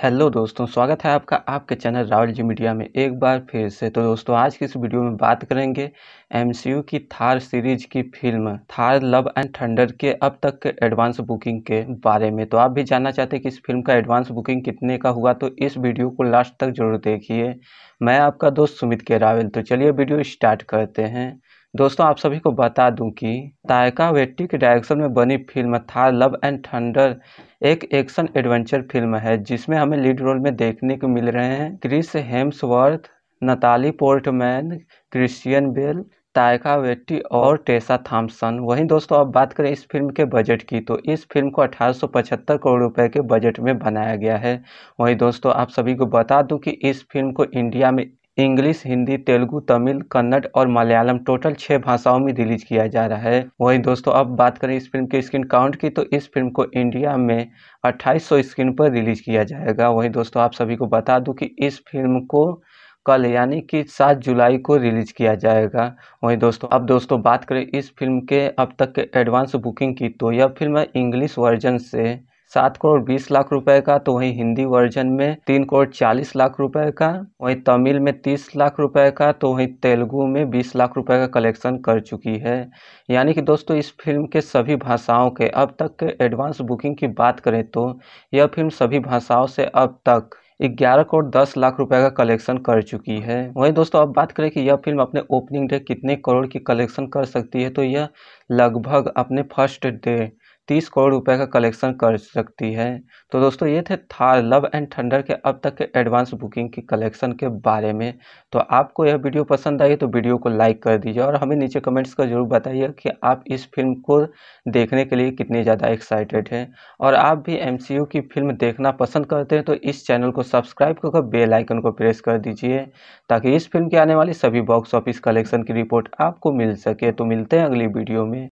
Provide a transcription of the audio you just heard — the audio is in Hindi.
हेलो दोस्तों स्वागत है आपका आपके चैनल रावल जी मीडिया में एक बार फिर से तो दोस्तों आज की इस वीडियो में बात करेंगे एमसीयू की थार सीरीज की film Thor love and thunder के अब तक के एडवांस बुकिंग के बारे में तो आप भी जानना चाहते हैं कि इस फिल्म का एडवांस बुकिंग कितने का हुआ तो इस वीडियो को लास्ट तक जरूर देखिए मैं आपका दोस्त सुमित के रावल तो चलिए वीडियो स्टार्ट करते हैं दोस्तों आप सभी को बता दूं कि तायका वेट्टी के डायरेक्शन में बनी film Thor love and thunder एक एक्शन एडवेंचर फिल्म है जिसमें हमें लीड रोल में देखने को मिल रहे हैं Chris Hemsworth Natalie Portman Christian Bale Taika Waititi और टेसा थॉम्सन वहीं दोस्तों अब बात करें इस फिल्म के बजट की तो इस फिल्म को 1875 करोड़ रुपए के बजट में बनाया गया है वहीं दोस्तों आप सभी को बता दूं कि इस फिल्म को इंडिया में इंग्लिश हिंदी तेलुगु तमिल कन्नड़ और मलयालम टोटल छः भाषाओं में रिलीज किया जा रहा है वहीं दोस्तों अब बात करें इस फिल्म के स्क्रीन काउंट की तो इस फिल्म को इंडिया में 2800 स्क्रीन पर रिलीज किया जाएगा वहीं दोस्तों आप सभी को बता दूं कि इस फिल्म को कल यानी कि सात जुलाई को रिलीज किया जाएगा वहीं दोस्तों अब दोस्तों बात करें इस फिल्म के अब तक के एडवांस बुकिंग की तो यह फिल्म इंग्लिश वर्जन से सात करोड़ बीस लाख रुपए का तो वहीं हिंदी वर्जन में तीन करोड़ चालीस लाख रुपए का वहीं तमिल में तीस लाख रुपए का तो वहीं तेलुगु में बीस लाख रुपए का कलेक्शन कर चुकी है यानी कि दोस्तों इस फिल्म के सभी भाषाओं के अब तक के एडवांस बुकिंग की बात करें तो यह फिल्म सभी भाषाओं से अब तक ग्यारह करोड़ दस लाख रुपए का कलेक्शन कर चुकी है वहीं दोस्तों अब बात करें कि यह फिल्म अपने ओपनिंग डे कितने करोड़ की कलेक्शन कर सकती है तो यह लगभग अपने फर्स्ट डे तीस करोड़ रुपए का कलेक्शन कर सकती है तो दोस्तों ये थे थार लव एंड थंडर के अब तक के एडवांस बुकिंग की कलेक्शन के बारे में तो आपको यह वीडियो पसंद आई तो वीडियो को लाइक कर दीजिए और हमें नीचे कमेंट्स का जरूर बताइए कि आप इस फिल्म को देखने के लिए कितने ज़्यादा एक्साइटेड हैं और आप भी एम की फिल्म देखना पसंद करते हैं तो इस चैनल को सब्सक्राइब करके बेलाइकन को प्रेस कर दीजिए ताकि इस फिल्म के आने वाली सभी बॉक्स ऑफिस कलेक्शन की रिपोर्ट आपको मिल सके तो मिलते हैं अगली वीडियो में